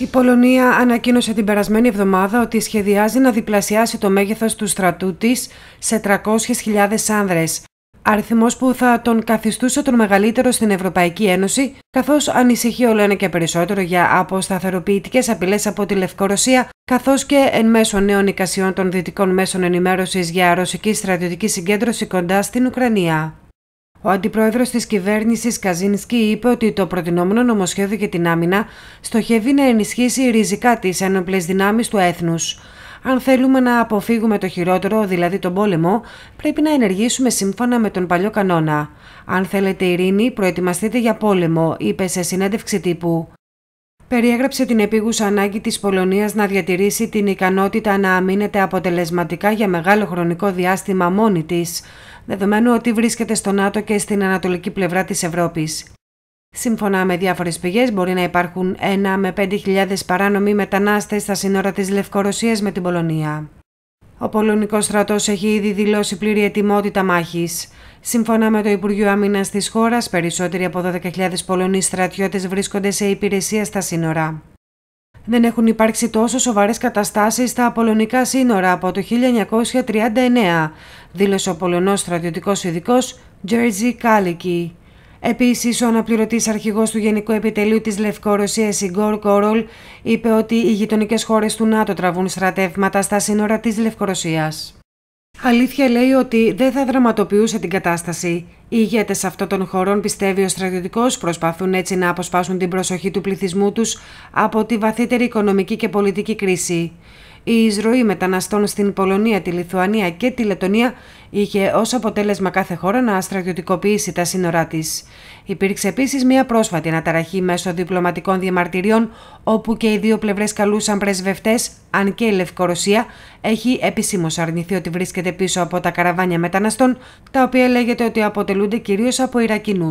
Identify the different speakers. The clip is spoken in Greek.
Speaker 1: Η Πολωνία ανακοίνωσε την περασμένη εβδομάδα ότι σχεδιάζει να διπλασιάσει το μέγεθος του στρατού της σε 300.000 άνδρες, Αριθμός που θα τον καθιστούσε τον μεγαλύτερο στην Ευρωπαϊκή Ένωση, καθώς ανησυχεί όλο ένα και περισσότερο για αποσταθεροποιητικές απειλές από τη Λευκορωσία, καθώς και εν μέσω νέων εικασιών των δυτικών μέσων ενημέρωσης για ρωσική στρατιωτική συγκέντρωση κοντά στην Ουκρανία. Ο αντιπρόεδρος της κυβέρνησης Καζίνσκι είπε ότι το προτινόμενο νομοσχέδιο για την άμυνα στοχεύει να ενισχύσει ριζικά τις ένοπλες δυνάμεις του έθνους. Αν θέλουμε να αποφύγουμε το χειρότερο, δηλαδή τον πόλεμο, πρέπει να ενεργήσουμε σύμφωνα με τον παλιό κανόνα. Αν θέλετε ειρήνη, προετοιμαστείτε για πόλεμο, είπε σε συνέντευξη τύπου περιέγραψε την επίγουσα ανάγκη της Πολωνίας να διατηρήσει την ικανότητα να αμήνεται αποτελεσματικά για μεγάλο χρονικό διάστημα μόνη της, δεδομένου ότι βρίσκεται στο ΝΑΤΟ και στην ανατολική πλευρά της Ευρώπης. Σύμφωνα με διάφορες πηγές μπορεί να υπάρχουν 1 με 5.000 παράνομοι μετανάστες στα σύνορα της Λευκορωσίας με την Πολωνία. Ο πολωνικός στρατός έχει ήδη δηλώσει πλήρη ετοιμότητα μάχης. Σύμφωνα με το Υπουργείο Αμήνα της χώρας, περισσότεροι από 12.000 Πολωνοί στρατιώτες βρίσκονται σε υπηρεσία στα σύνορα. Δεν έχουν υπάρξει τόσο σοβαρές καταστάσεις στα πολωνικά σύνορα από το 1939, δήλωσε ο Πολωνός στρατιωτικός ειδικός Τζέρζι Κάλικη. Επίσης, ο αναπληρωτής αρχηγός του Γενικού Επιτελείου της Λευκορωσίας, Ιγκόρ Κόρολ, είπε ότι οι γειτονικές χώρες του ΝΑΤΟ τραβούν στρατεύματα στα σύνορα της Λευκορωσίας. Αλήθεια λέει ότι δεν θα δραματοποιούσε την κατάσταση. Οι ηγέτες αυτών των χωρών, πιστεύει ο στρατιωτικός, προσπαθούν έτσι να αποσπάσουν την προσοχή του πληθυσμού τους από τη βαθύτερη οικονομική και πολιτική κρίση. Η εισρωή μεταναστών στην Πολωνία, τη Λιθουανία και τη Λετωνία είχε ως αποτέλεσμα κάθε χώρα να στρατιωτικοποιήσει τα σύνορά της. Υπήρξε επίσης μια πρόσφατη αναταραχή μέσω διπλωματικών διαμαρτυριών, όπου και οι δύο πλευρές καλούσαν πρεσβευτές, αν και η Λευκορωσία έχει επισήμως αρνηθεί ότι βρίσκεται πίσω από τα καραβάνια μεταναστών, τα οποία λέγεται ότι αποτελούνται κυρίως από Ιρακινούς.